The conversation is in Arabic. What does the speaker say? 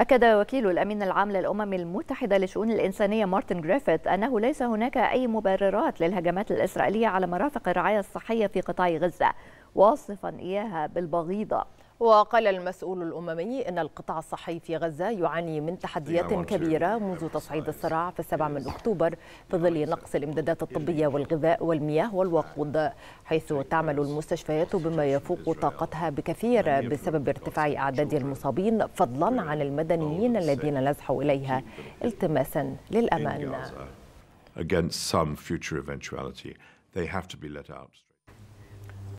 أكد وكيل الأمين العام للأمم المتحدة لشؤون الإنسانية مارتن جريفيث أنه ليس هناك أي مبررات للهجمات الإسرائيلية على مرافق الرعاية الصحية في قطاع غزة واصفا إياها بالبغيضة وقال المسؤول الأممي أن القطاع الصحي في غزة يعاني من تحديات نعم، كبيرة نعم، نعم، منذ تصعيد الصراع في السابع من أكتوبر في ظل نقص الإمدادات الطبية والغذاء والمياه والوقود حيث تعمل المستشفيات بما يفوق طاقتها بكثير بسبب ارتفاع أعداد المصابين فضلا عن المدنيين الذين نزحوا إليها التماسا للأمان. against some future eventuality. They have to be let out.